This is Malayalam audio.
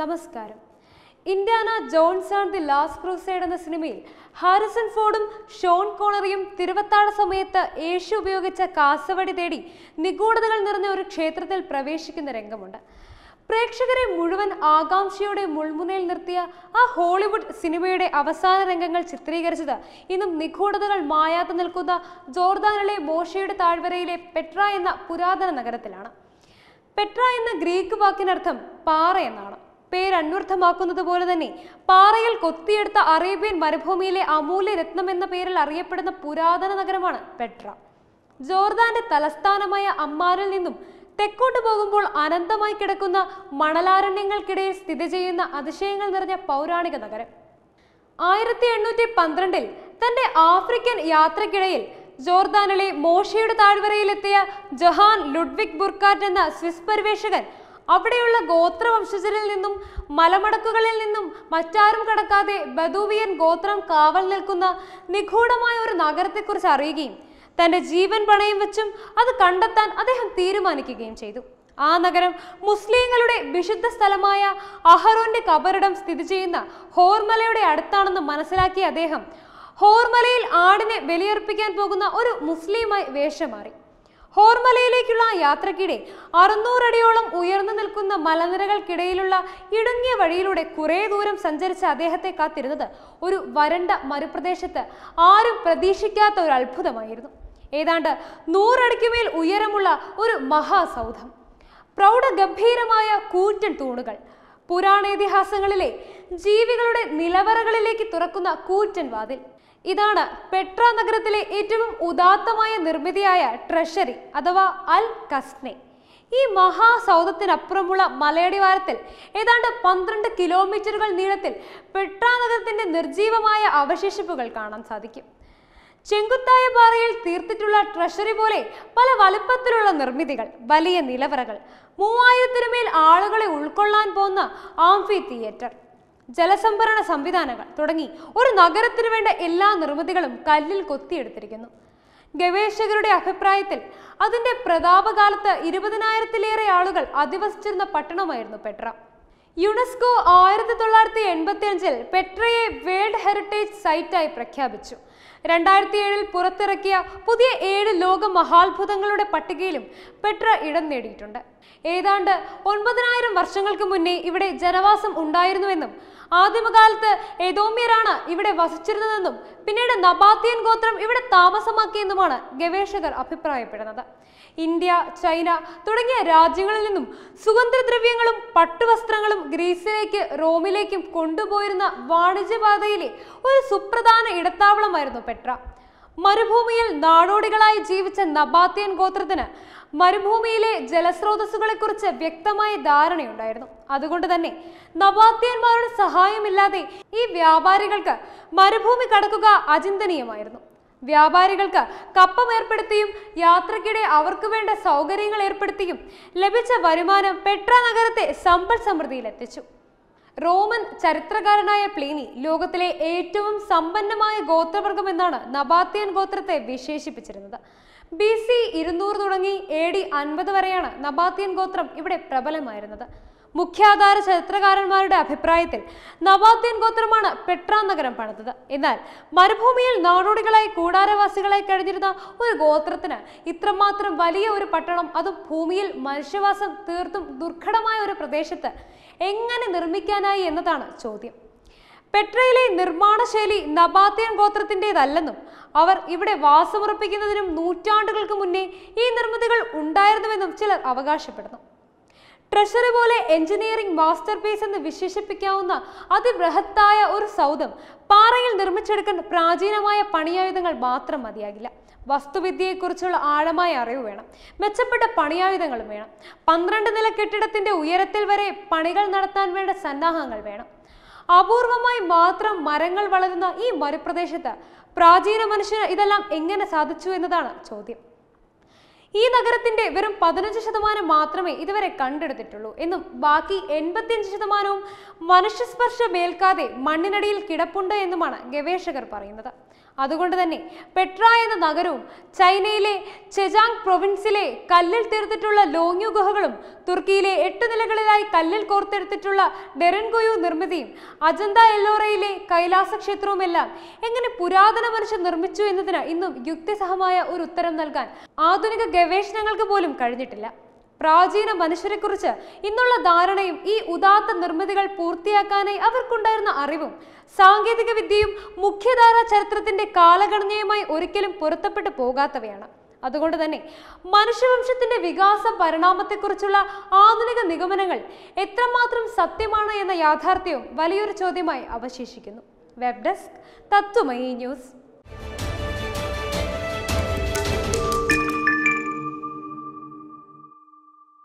നമസ്കാരം Indiana Jones and the last crusade എന്ന സിനിമയിൽ ഹാരിസൺ ഫോർഡും ഷോൺ കോണറിയും തിരുവത്താഴ സമയത്ത് യേശു ഉപയോഗിച്ച കാസവടി തേടി നിഗൂഢതകൾ നിറഞ്ഞ ഒരു ക്ഷേത്രത്തിൽ പ്രവേശിക്കുന്ന രംഗമുണ്ട് പ്രേക്ഷകരെ മുഴുവൻ ആകാംക്ഷയുടെ മുൾമുനയിൽ നിർത്തിയ ആ ഹോളിവുഡ് സിനിമയുടെ അവസാന രംഗങ്ങൾ ചിത്രീകരിച്ചത് ഇന്നും നിഗൂഢതകൾ മായാതെ നിൽക്കുന്ന ജോർദാനിലെ മോഷയുടെ താഴ്വരയിലെ പെട്ര എന്ന പുരാതന നഗരത്തിലാണ് പെട്ര എന്ന ഗ്രീക്ക് വാക്കിനർത്ഥം പാറ എന്നാണ് അന്വർത്ഥമാക്കുന്നത് പോലെ തന്നെ പാറയിൽ കൊത്തിയെടുത്ത അറേബ്യൻ മരുഭൂമിയിലെ അമൂല്യ രത്നം എന്ന പേരിൽ അറിയപ്പെടുന്ന പുരാതന നഗരമാണ് പെട്ര ജോർദാന്റെ തലസ്ഥാനമായ അമ്മാനിൽ നിന്നും തെക്കോട്ട് പോകുമ്പോൾ അനന്തമായി കിടക്കുന്ന മണലാരണ്യങ്ങൾക്കിടയിൽ സ്ഥിതി ചെയ്യുന്ന അതിശയങ്ങൾ നിറഞ്ഞ പൗരാണിക നഗരം ആയിരത്തി എണ്ണൂറ്റി പന്ത്രണ്ടിൽ തന്റെ ആഫ്രിക്കൻ യാത്രക്കിടയിൽ ജോർദാനിലെ മോഷയുടെ താഴ്വരയിലെത്തിയ ജഹാൻ ലുഡ്വിക് ബുർക്കാറ്റ് എന്ന സ്വിസ് പര്യവേഷകൻ അവിടെയുള്ള ഗോത്രവംശജരിൽ നിന്നും മലമടക്കുകളിൽ നിന്നും മറ്റാരും കടക്കാതെ ബദൂവിയൻ ഗോത്രം കാവൽ നിൽക്കുന്ന നിഗൂഢമായ ഒരു നഗരത്തെക്കുറിച്ച് അറിയുകയും തന്റെ ജീവൻ പണയം വെച്ചും അത് കണ്ടെത്താൻ അദ്ദേഹം തീരുമാനിക്കുകയും ചെയ്തു ആ നഗരം മുസ്ലിങ്ങളുടെ വിശുദ്ധ സ്ഥലമായ അഹറോന്റെ കബറിടം സ്ഥിതി ചെയ്യുന്ന ഹോർമലയുടെ അടുത്താണെന്ന് മനസ്സിലാക്കിയ അദ്ദേഹം ഹോർമലയിൽ ആടിനെ ബലിയർപ്പിക്കാൻ പോകുന്ന ഒരു മുസ്ലിമായി വേഷം മാറി ഹോർമലയിലേക്കുള്ള യാത്രക്കിടെ അറുന്നൂറടിയോളം ഉയർന്നു നിൽക്കുന്ന മലനിരകൾക്കിടയിലുള്ള ഇടുങ്ങിയ വഴിയിലൂടെ കുറേ ദൂരം സഞ്ചരിച്ച അദ്ദേഹത്തെ കാത്തിരുന്നത് ഒരു വരണ്ട മരുപ്രദേശത്ത് ആരും പ്രതീക്ഷിക്കാത്ത ഒരു അത്ഭുതമായിരുന്നു ഏതാണ്ട് നൂറടിക്കുമേൽ ഉയരമുള്ള ഒരു മഹാസൗധം പ്രൗഢഗംഭീരമായ കൂറ്റൻ തൂണുകൾ പുരാണേതിഹാസങ്ങളിലെ ജീവികളുടെ നിലവറകളിലേക്ക് തുറക്കുന്ന കൂറ്റൻ വാതിൽ ഇതാണ് പെട്ര നഗരത്തിലെ ഏറ്റവും ഉദാത്തമായ നിർമ്മിതിയായ ട്രഷറി അഥവാ അൽ കസ്നെ ഈ മഹാസൗദത്തിനപ്പുറമുള്ള മലയടിവാരത്തിൽ ഏതാണ്ട് പന്ത്രണ്ട് കിലോമീറ്ററുകൾ നീളത്തിൽ പെട്ര നഗരത്തിന്റെ നിർജീവമായ അവശേഷിപ്പുകൾ കാണാൻ സാധിക്കും ചെങ്കുത്തായ പാറയിൽ തീർത്തിട്ടുള്ള ട്രഷറി പോലെ പല വലുപ്പത്തിലുള്ള നിർമ്മിതികൾ വലിയ നിലവറകൾ മൂവായിരത്തിനുമേൽ ആളുകളെ ഉൾക്കൊള്ളാൻ പോകുന്ന ആംഫി തിയേറ്റർ ജലസംഭരണ സംവിധാനങ്ങൾ തുടങ്ങി ഒരു നഗരത്തിനു വേണ്ട എല്ലാ നിർമ്മിതികളും കല്ലിൽ കൊത്തിയെടുത്തിരിക്കുന്നു ഗവേഷകരുടെ അഭിപ്രായത്തിൽ അതിന്റെ പ്രതാപകാലത്ത് ഇരുപതിനായിരത്തിലേറെ ആളുകൾ അധിവസിച്ചിരുന്ന പട്ടണമായിരുന്നു പെട്ര യുനെസ്കോ ആയിരത്തി തൊള്ളായിരത്തി എൺപത്തി അഞ്ചിൽ പെട്രയെ വേൾഡ് ഹെറിറ്റേജ് സൈറ്റായി പ്രഖ്യാപിച്ചു രണ്ടായിരത്തി ഏഴിൽ പുറത്തിറക്കിയ പുതിയ ഏഴ് ലോക മഹാത്ഭുതങ്ങളുടെ പട്ടികയിലും പെട്ര ഇടം നേടിയിട്ടുണ്ട് ഏതാണ്ട് ഒൻപതിനായിരം വർഷങ്ങൾക്ക് മുന്നേ ഇവിടെ ജനവാസം ഉണ്ടായിരുന്നുവെന്നും ആദ്യമകാലത്ത് ഏതോമ്യരാണ് ഇവിടെ വസിച്ചിരുന്നതെന്നും പിന്നീട് നബാത്തിയൻ ഗോത്രം ഇവിടെ താമസമാക്കിയെന്നുമാണ് ഗവേഷകർ അഭിപ്രായപ്പെടുന്നത് ഇന്ത്യ ചൈന തുടങ്ങിയ രാജ്യങ്ങളിൽ നിന്നും സുഗന്ധദ്രവ്യങ്ങളും പട്ടുവസ്ത്രങ്ങളും ഗ്രീസിലേക്ക് റോമിലേക്കും കൊണ്ടുപോയിരുന്ന വാണിജ്യപാതയിലെ ഒരു സുപ്രധാന ഇടത്താവളമായിരുന്നു പെട്ര മരുഭൂമിയിൽ നാടോടികളായി ജീവിച്ച നബാത്തിയൻ ഗോത്രത്തിന് മരുഭൂമിയിലെ ജലസ്രോതസ്സുകളെക്കുറിച്ച് വ്യക്തമായ ധാരണയുണ്ടായിരുന്നു അതുകൊണ്ട് തന്നെ നബാത്തിയന്മാരുടെ സഹായമില്ലാതെ ഈ വ്യാപാരികൾക്ക് മരുഭൂമി കടക്കുക അചിന്തനീയമായിരുന്നു വ്യാപാരികൾക്ക് കപ്പം ഏർപ്പെടുത്തിയും യാത്രക്കിടെ അവർക്ക് വേണ്ട സൗകര്യങ്ങൾ ഏർപ്പെടുത്തിയും ലഭിച്ച വരുമാനം പെട്ര നഗരത്തെ സമ്പൽ സമൃദ്ധിയിലെത്തിച്ചു റോമൻ ചരിത്രകാരനായ പ്ലീനി ലോകത്തിലെ ഏറ്റവും സമ്പന്നമായ ഗോത്രവർഗം എന്നാണ് നബാത്തിയൻ ഗോത്രത്തെ വിശേഷിപ്പിച്ചിരുന്നത് ബി സി ഇരുന്നൂറ് തുടങ്ങി എ ഡി അൻപത് വരെയാണ് നബാത്തിയൻ ഗോത്രം ഇവിടെ പ്രബലമായിരുന്നത് മുഖ്യാധാര ചരിത്രകാരന്മാരുടെ അഭിപ്രായത്തിൽ നവാത്യൻ ഗോത്രമാണ് പെട്രാ നഗരം പണിതത് എന്നാൽ മരുഭൂമിയിൽ നാടോടികളായി കൂടാരവാസികളായി കഴിഞ്ഞിരുന്ന ഒരു ഗോത്രത്തിന് ഇത്രമാത്രം വലിയ ഒരു പട്ടണം അതും ഭൂമിയിൽ മനുഷ്യവാസം തീർത്തും ദുർഘടമായ ഒരു പ്രദേശത്ത് എങ്ങനെ നിർമ്മിക്കാനായി എന്നതാണ് ചോദ്യം പെട്രയിലെ നിർമ്മാണശൈലി നബാത്തിയൻ ഗോത്രത്തിൻ്റെതല്ലെന്നും അവർ ഇവിടെ വാസമുറപ്പിക്കുന്നതിനും നൂറ്റാണ്ടുകൾക്ക് മുന്നേ ഈ നിർമ്മിതികൾ ഉണ്ടായിരുന്നുവെന്നും ചിലർ അവകാശപ്പെടുന്നു ട്രഷറി പോലെ എഞ്ചിനീയറിംഗ് മാസ്റ്റർ പീസ് എന്ന് വിശേഷിപ്പിക്കാവുന്ന അതിബൃഹത്തായ ഒരു സൗധം പാറയിൽ നിർമ്മിച്ചെടുക്കാൻ പ്രാചീനമായ പണിയായുധങ്ങൾ മാത്രം മതിയാകില്ല വസ്തുവിദ്യയെക്കുറിച്ചുള്ള ആഴമായ അറിവ് വേണം മെച്ചപ്പെട്ട പണിയായുധങ്ങളും വേണം പന്ത്രണ്ട് നില കെട്ടിടത്തിന്റെ ഉയരത്തിൽ വരെ പണികൾ നടത്താൻ വേണ്ട സന്നാഹങ്ങൾ വേണം അപൂർവമായി മാത്രം മരങ്ങൾ വളരുന്ന ഈ മരുപ്രദേശത്ത് പ്രാചീന മനുഷ്യന് ഇതെല്ലാം എങ്ങനെ സാധിച്ചു എന്നതാണ് ചോദ്യം ഈ നഗരത്തിന്റെ വെറും പതിനഞ്ച് ശതമാനം മാത്രമേ ഇതുവരെ കണ്ടെടുത്തിട്ടുള്ളൂ എന്നും ബാക്കി എൺപത്തിയഞ്ച് ശതമാനവും മനുഷ്യസ്പർശമേൽക്കാതെ മണ്ണിനടിയിൽ കിടപ്പുണ്ട് എന്നുമാണ് ഗവേഷകർ പറയുന്നത് അതുകൊണ്ട് തന്നെ പെട്ര എന്ന നഗരവും ചൈനയിലെ ചെജാങ് പ്രൊവിൻസിലെ കല്ലിൽ തീർത്തിട്ടുള്ള ലോങ്യു ഗുഹകളും തുർക്കിയിലെ എട്ട് നിലകളിലായി കല്ലിൽ കോർത്തെടുത്തിട്ടുള്ള ഡെറൻഗോയു നിർമ്മിതിയും അജന്ത എല്ലോറയിലെ കൈലാസ ക്ഷേത്രവുമെല്ലാം എങ്ങനെ പുരാതന മനുഷ്യർ നിർമ്മിച്ചു എന്നതിന് ഇന്നും യുക്തിസഹമായ ഒരു ഉത്തരം നൽകാൻ ആധുനിക ഗവേഷണങ്ങൾക്ക് പോലും കഴിഞ്ഞിട്ടില്ല പ്രാചീന മനുഷ്യരെക്കുറിച്ച് ഇന്നുള്ള ധാരണയും ഈ ഉദാത്ത നിർമ്മിതികൾ പൂർത്തിയാക്കാനായി അവർക്കുണ്ടായിരുന്ന അറിവും സാങ്കേതിക വിദ്യയും മുഖ്യധാരാ ചരിത്രത്തിന്റെ കാലഗണനയുമായി ഒരിക്കലും പൊരുത്തപ്പെട്ടു പോകാത്തവയാണ് അതുകൊണ്ട് തന്നെ മനുഷ്യവംശത്തിന്റെ വികാസ പരിണാമത്തെക്കുറിച്ചുള്ള ആധുനിക നിഗമനങ്ങൾ എത്രമാത്രം സത്യമാണ് എന്ന യാഥാർത്ഥ്യവും വലിയൊരു ചോദ്യമായി അവശേഷിക്കുന്നു വെബ് ഡെസ്ക് തത്വമയി ന്യൂസ്